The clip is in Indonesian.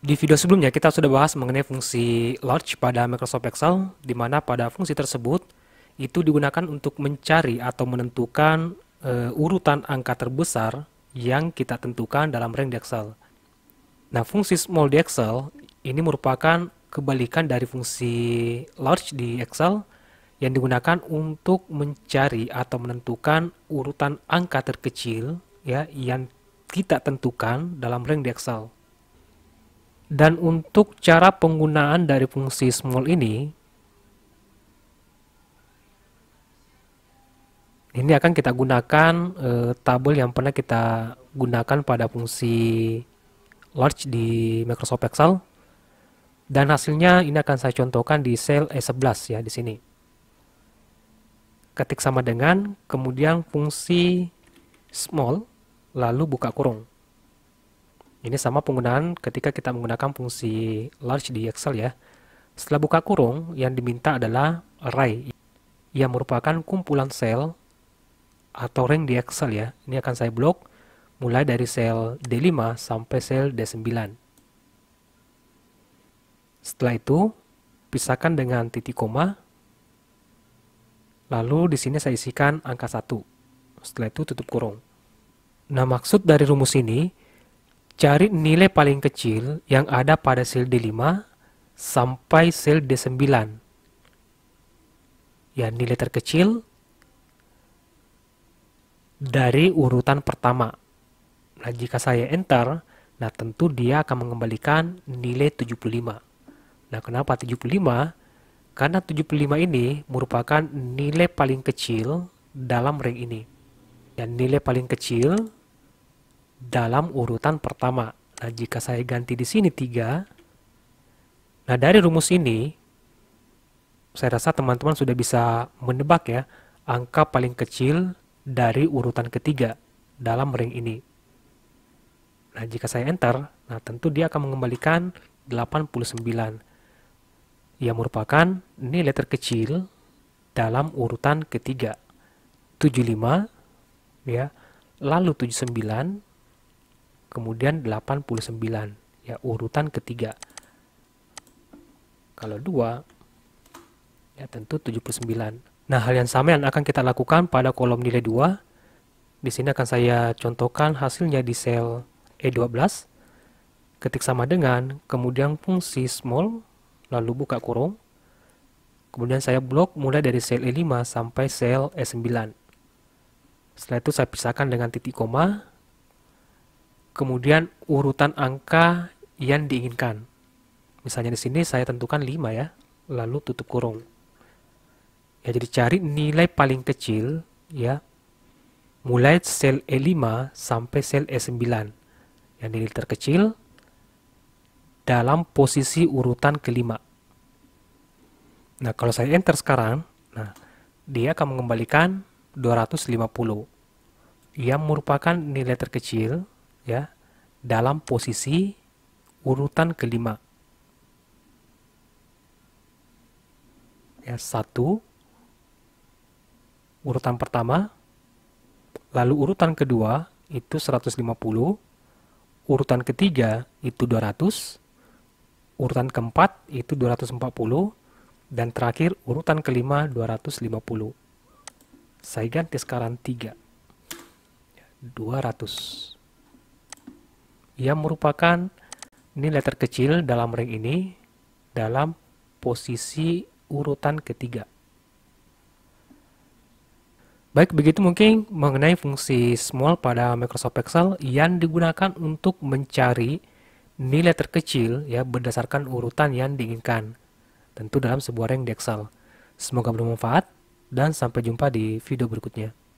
Di video sebelumnya kita sudah bahas mengenai fungsi large pada Microsoft Excel, di mana pada fungsi tersebut itu digunakan untuk mencari atau menentukan e, urutan angka terbesar yang kita tentukan dalam range di Excel. Nah, fungsi small di Excel ini merupakan kebalikan dari fungsi large di Excel yang digunakan untuk mencari atau menentukan urutan angka terkecil ya yang kita tentukan dalam range di Excel. Dan untuk cara penggunaan dari fungsi small ini, ini akan kita gunakan e, tabel yang pernah kita gunakan pada fungsi large di Microsoft Excel. Dan hasilnya ini akan saya contohkan di cell E11 ya di sini. Ketik sama dengan, kemudian fungsi small, lalu buka kurung. Ini sama penggunaan ketika kita menggunakan fungsi large di Excel ya. Setelah buka kurung, yang diminta adalah array, yang merupakan kumpulan sel atau rank di Excel ya. Ini akan saya blok mulai dari sel D5 sampai sel D9. Setelah itu, pisahkan dengan titik koma. Lalu di sini saya isikan angka 1. Setelah itu tutup kurung. Nah, maksud dari rumus ini Cari nilai paling kecil yang ada pada sel D5 sampai sel D9. Ya, nilai terkecil dari urutan pertama. Nah, jika saya enter, nah tentu dia akan mengembalikan nilai 75. Nah, kenapa 75? Karena 75 ini merupakan nilai paling kecil dalam ring ini. Dan nilai paling kecil dalam urutan pertama. Nah, jika saya ganti di sini 3, nah dari rumus ini, saya rasa teman-teman sudah bisa menebak ya, angka paling kecil dari urutan ketiga dalam ring ini. Nah, jika saya enter, nah tentu dia akan mengembalikan 89. Ia merupakan nilai terkecil dalam urutan ketiga. 75, ya, lalu 79, kemudian 89 ya urutan ketiga kalau dua ya tentu 79 nah hal yang sama yang akan kita lakukan pada kolom nilai 2 di sini akan saya contohkan hasilnya di sel E12 ketik sama dengan kemudian fungsi small lalu buka kurung kemudian saya blok mulai dari sel E5 sampai sel E9 setelah itu saya pisahkan dengan titik koma kemudian urutan angka yang diinginkan. Misalnya di sini saya tentukan 5 ya, lalu tutup kurung. Ya, jadi cari nilai paling kecil ya. Mulai sel E5 sampai sel E9. Yang nilai terkecil dalam posisi urutan kelima. Nah, kalau saya enter sekarang, nah dia akan mengembalikan 250 yang merupakan nilai terkecil ya dalam posisi urutan kelima. Ya, satu urutan pertama, lalu urutan kedua itu 150, urutan ketiga itu 200, urutan keempat itu 240, dan terakhir urutan kelima 250. Saya ganti sekarang 3. 200. Ya, yang merupakan nilai terkecil dalam ring ini dalam posisi urutan ketiga. Baik, begitu mungkin mengenai fungsi small pada Microsoft Excel yang digunakan untuk mencari nilai terkecil ya berdasarkan urutan yang diinginkan. Tentu dalam sebuah rank di Excel. Semoga bermanfaat dan sampai jumpa di video berikutnya.